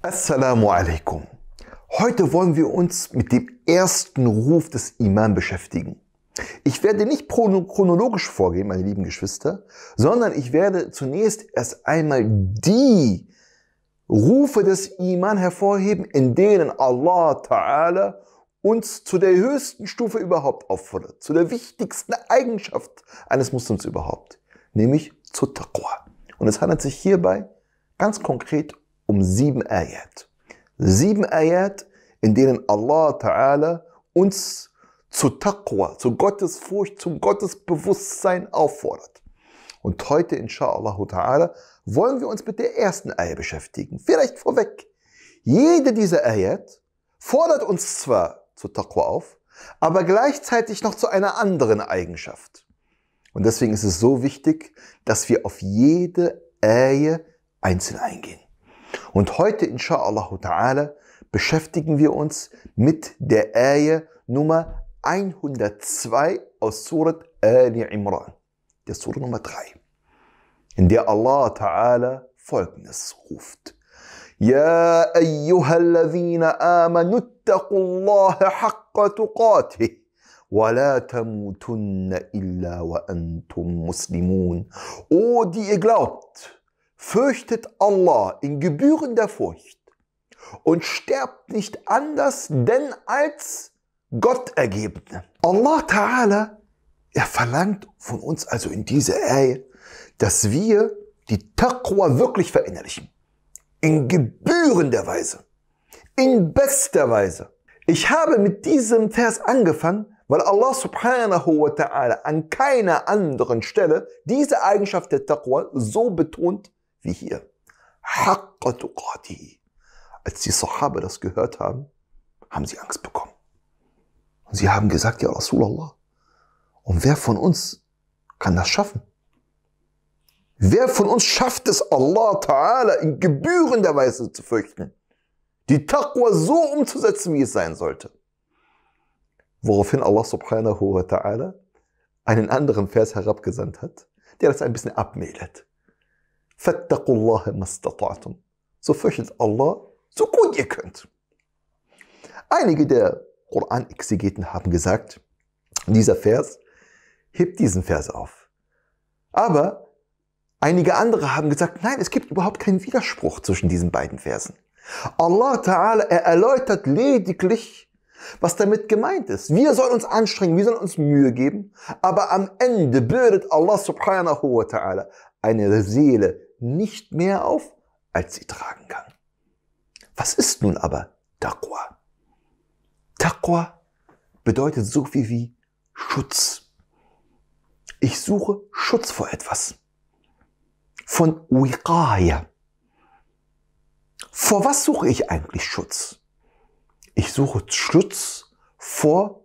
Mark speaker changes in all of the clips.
Speaker 1: Assalamu alaikum. Heute wollen wir uns mit dem ersten Ruf des Imam beschäftigen. Ich werde nicht chronologisch vorgehen, meine lieben Geschwister, sondern ich werde zunächst erst einmal die Rufe des Iman hervorheben, in denen Allah Ta'ala uns zu der höchsten Stufe überhaupt auffordert, zu der wichtigsten Eigenschaft eines Muslims überhaupt, nämlich zu Taqwa. Und es handelt sich hierbei ganz konkret um sieben Ayat. Sieben Ayat, in denen Allah Ta'ala uns zu Taqwa, zu Gottesfurcht, zu Gottesbewusstsein auffordert. Und heute, inshallah Ta'ala, wollen wir uns mit der ersten Ayat beschäftigen. Vielleicht vorweg. Jede dieser Ayat fordert uns zwar zu Taqwa auf, aber gleichzeitig noch zu einer anderen Eigenschaft. Und deswegen ist es so wichtig, dass wir auf jede Ayat einzeln eingehen. Und heute, insha'Allah ta'ala, beschäftigen wir uns mit der Ayah Nummer 102 aus Surat Ali Imran, der Surah Nummer 3, in der Allah ta'ala folgendes ruft. يا أيها الذين آمنوا اتقوا الله حق تقاته ولا تموتن إلا وأنتم مسلمون. Oh, die ihr glaubt, fürchtet Allah in gebührender Furcht und sterbt nicht anders denn als Gottergebene. Allah Ta'ala, er verlangt von uns also in dieser Ehe, dass wir die Taqwa wirklich verinnerlichen. In gebührender Weise. In bester Weise. Ich habe mit diesem Vers angefangen, weil Allah subhanahu wa ta'ala an keiner anderen Stelle diese Eigenschaft der Taqwa so betont wie hier. Als die Sahaba das gehört haben, haben sie Angst bekommen. Und sie haben gesagt, ja Rasulallah, und wer von uns kann das schaffen? Wer von uns schafft es, Allah Ta'ala in gebührender Weise zu fürchten? Die Taqwa so umzusetzen, wie es sein sollte. Woraufhin Allah Subhanahu wa Ta'ala einen anderen Vers herabgesandt hat, der das ein bisschen abmildert. Fattakullah mastata'tum. So fürchtet Allah, so gut ihr könnt. Einige der Koran-Exegeten haben gesagt, dieser Vers hebt diesen Vers auf. Aber einige andere haben gesagt, nein, es gibt überhaupt keinen Widerspruch zwischen diesen beiden Versen. Allah Ta'ala, er erläutert lediglich, was damit gemeint ist. Wir sollen uns anstrengen, wir sollen uns Mühe geben, aber am Ende bildet Allah Subhanahu wa Ta'ala eine Seele, nicht mehr auf, als sie tragen kann. Was ist nun aber Taqwa? Taqwa bedeutet so viel wie Schutz. Ich suche Schutz vor etwas. Von Wiqaya. Vor was suche ich eigentlich Schutz? Ich suche Schutz vor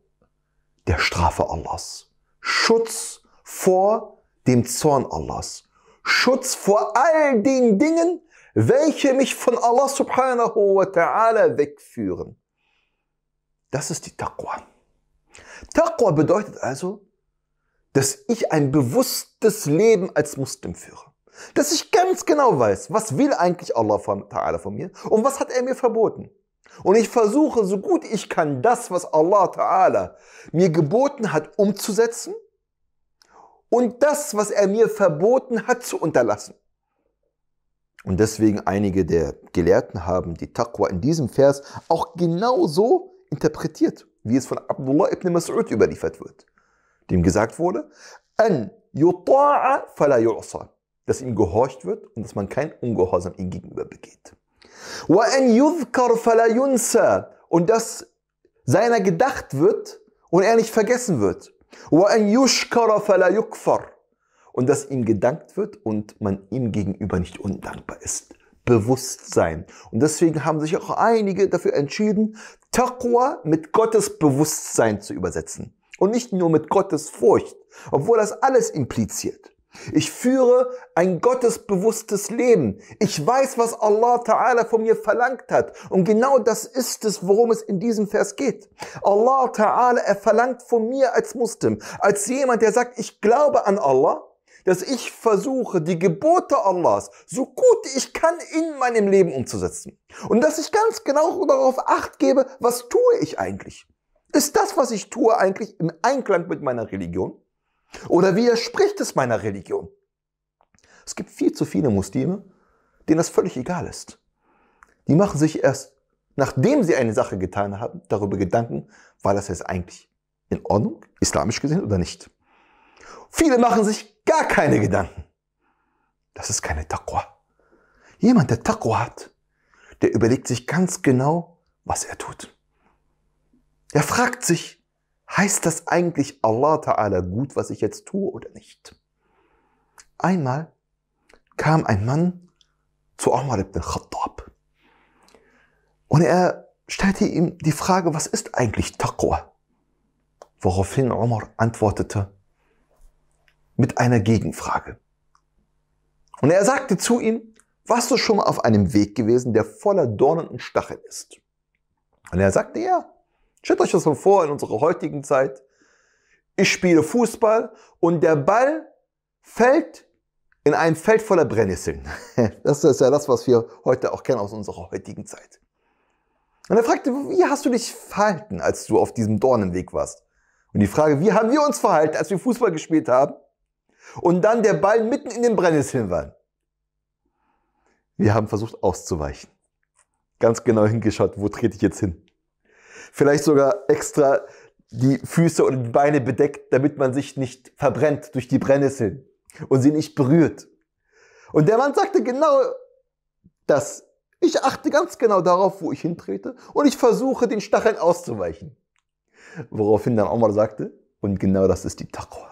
Speaker 1: der Strafe Allahs. Schutz vor dem Zorn Allahs. Schutz vor all den Dingen, welche mich von Allah subhanahu wa ta'ala wegführen. Das ist die Taqwa. Taqwa bedeutet also, dass ich ein bewusstes Leben als Muslim führe. Dass ich ganz genau weiß, was will eigentlich Allah von, Ta'ala von mir und was hat er mir verboten. Und ich versuche, so gut ich kann, das, was Allah Ta'ala mir geboten hat, umzusetzen und das, was er mir verboten hat, zu unterlassen. Und deswegen einige der Gelehrten haben die Taqwa in diesem Vers auch genauso interpretiert, wie es von Abdullah ibn Mas'ud überliefert wird, dem gesagt wurde, an fala yu'sa, dass ihm gehorcht wird und dass man kein Ungehorsam ihm gegenüber begeht. Wa an yudhkar fala yunsa und dass seiner gedacht wird und er nicht vergessen wird. Und dass ihm gedankt wird und man ihm gegenüber nicht undankbar ist. Bewusstsein. Und deswegen haben sich auch einige dafür entschieden, Taqwa mit Gottes Bewusstsein zu übersetzen. Und nicht nur mit Gottes Furcht, obwohl das alles impliziert. Ich führe ein gottesbewusstes Leben. Ich weiß, was Allah Ta'ala von mir verlangt hat. Und genau das ist es, worum es in diesem Vers geht. Allah Ta'ala, er verlangt von mir als Muslim, als jemand, der sagt, ich glaube an Allah, dass ich versuche, die Gebote Allahs so gut ich kann in meinem Leben umzusetzen. Und dass ich ganz genau darauf acht gebe, was tue ich eigentlich? Ist das, was ich tue, eigentlich im Einklang mit meiner Religion? Oder widerspricht es meiner Religion? Es gibt viel zu viele Muslime, denen das völlig egal ist. Die machen sich erst, nachdem sie eine Sache getan haben, darüber Gedanken, war das jetzt eigentlich in Ordnung, islamisch gesehen oder nicht. Viele machen sich gar keine Gedanken. Das ist keine Taqwa. Jemand, der Taqwa hat, der überlegt sich ganz genau, was er tut. Er fragt sich, heißt das eigentlich Allah Ta'ala gut, was ich jetzt tue oder nicht? Einmal kam ein Mann zu Omar ibn Khattab und er stellte ihm die Frage, was ist eigentlich Taqwa? Woraufhin Omar antwortete mit einer Gegenfrage. Und er sagte zu ihm, warst du schon mal auf einem Weg gewesen, der voller Dornen und Stacheln ist? Und er sagte, ja. Stellt euch das mal vor in unserer heutigen Zeit. Ich spiele Fußball und der Ball fällt in ein Feld voller Brennnesseln. Das ist ja das, was wir heute auch kennen aus unserer heutigen Zeit. Und er fragte, wie hast du dich verhalten, als du auf diesem Dornenweg warst? Und die Frage, wie haben wir uns verhalten, als wir Fußball gespielt haben? Und dann der Ball mitten in den Brennnesseln war. Wir haben versucht auszuweichen. Ganz genau hingeschaut, wo trete ich jetzt hin? vielleicht sogar extra die Füße und die Beine bedeckt, damit man sich nicht verbrennt durch die Brennnesseln und sie nicht berührt. Und der Mann sagte genau das. Ich achte ganz genau darauf, wo ich hintrete und ich versuche, den Stacheln auszuweichen. Woraufhin dann Omar sagte, und genau das ist die Taqwa.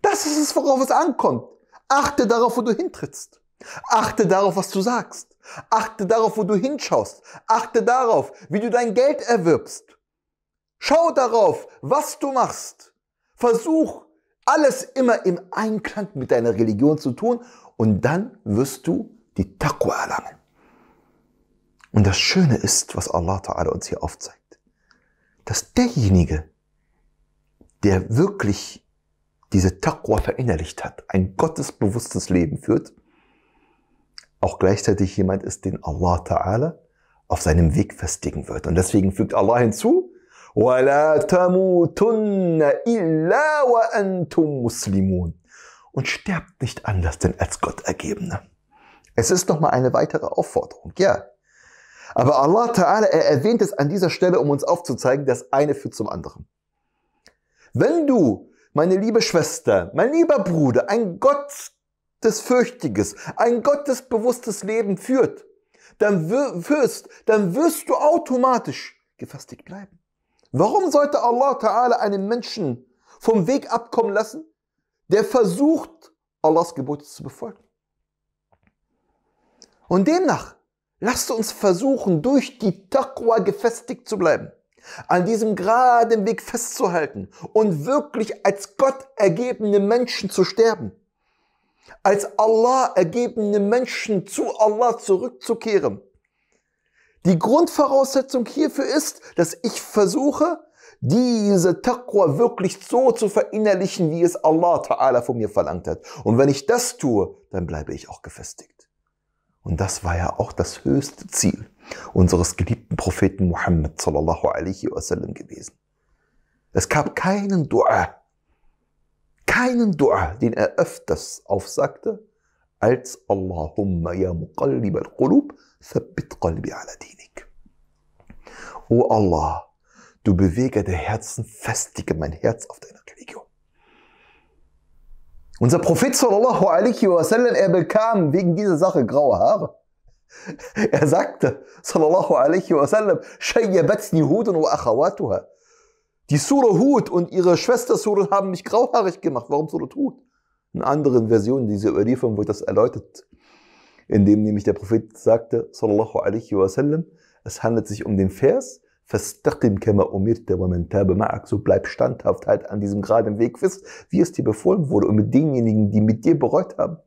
Speaker 1: Das ist es, worauf es ankommt. Achte darauf, wo du hintrittst. Achte darauf, was du sagst. Achte darauf, wo du hinschaust. Achte darauf, wie du dein Geld erwirbst. Schau darauf, was du machst. Versuch, alles immer im Einklang mit deiner Religion zu tun und dann wirst du die Taqwa erlangen. Und das Schöne ist, was Allah Ta'ala uns hier aufzeigt, dass derjenige, der wirklich diese Taqwa verinnerlicht hat, ein gottesbewusstes Leben führt, auch gleichzeitig jemand ist, den Allah Ta'ala auf seinem Weg festigen wird. Und deswegen fügt Allah hinzu, وَلَا تَمُوتُنَّ إِلَّا وَأَنْتُمْ مُسْلِمُونَ Und sterbt nicht anders, denn als Gott ergebene. Es ist nochmal eine weitere Aufforderung, ja. Aber Allah Ta'ala, er erwähnt es an dieser Stelle, um uns aufzuzeigen, das eine führt zum anderen. Wenn du, meine liebe Schwester, mein lieber Bruder, ein Gott gottesfürchtiges, ein gottesbewusstes Leben führt, dann wirst, dann wirst du automatisch gefestigt bleiben. Warum sollte Allah Ta'ala einen Menschen vom Weg abkommen lassen, der versucht, Allahs Gebote zu befolgen? Und demnach, lasst uns versuchen, durch die Taqwa gefestigt zu bleiben, an diesem geraden Weg festzuhalten und wirklich als Gott ergebene Menschen zu sterben als Allah ergebene Menschen zu Allah zurückzukehren. Die Grundvoraussetzung hierfür ist, dass ich versuche, diese Taqwa wirklich so zu verinnerlichen, wie es Allah Ta'ala von mir verlangt hat. Und wenn ich das tue, dann bleibe ich auch gefestigt. Und das war ja auch das höchste Ziel unseres geliebten Propheten Muhammad sallallahu alaihi wasallam gewesen. Es gab keinen Dua, keinen Dua, den er öfters aufsagte, als Allahumma ya muqallib al-qulub, thabbit qalbi ala dinik. O Allah, du Beweger der Herzen, festige mein Herz auf deiner Religion. Unser Prophet sallallahu alaihi wasallam, er bekam wegen dieser Sache graue Haare. Er sagte, sallallahu alaihi wasallam, shayyabatni hudun wa akhawatuha. Die Surah Hut und ihre Schwester Surah haben mich grauhaarig gemacht. Warum Surah Hut? In anderen Versionen dieser Überlieferung wird das erläutert, indem nämlich der Prophet sagte, sallallahu alaihi wasallam, es handelt sich um den Vers, Fastaqim kama umirta wa man tabe ma'ak. So bleib standhaft halt an diesem geraden Weg fest, wie es dir befohlen wurde und mit denjenigen, die mit dir bereut haben.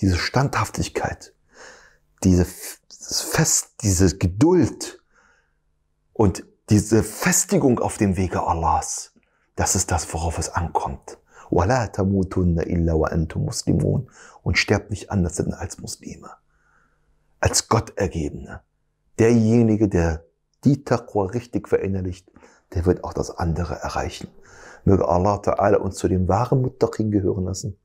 Speaker 1: Diese Standhaftigkeit, diese Fest, diese Geduld und diese Festigung auf dem Wege Allahs, das ist das, worauf es ankommt. وَلَا تَمُوتُنَّ إِلَّا وَأَنْتُمْ مُسْلِمُون Und sterbt nicht anders denn als Muslime, als Gottergebene. Derjenige, der die Taqwa richtig verinnerlicht, der wird auch das andere erreichen. Möge Allah Ta'ala uns zu dem wahren Muttaqin gehören lassen.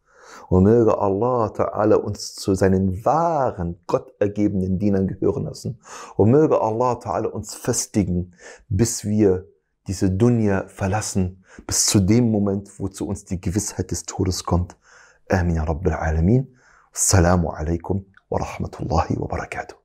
Speaker 1: Und möge Allah Ta'ala uns zu seinen wahren, gottergebenden Dienern gehören lassen. Und möge Allah Ta'ala uns festigen, bis wir diese Dunya verlassen, bis zu dem Moment, wo zu uns die Gewissheit des Todes kommt. Amin, Rabbil Alamin. Assalamu alaikum wa rahmatullahi wa barakatuh.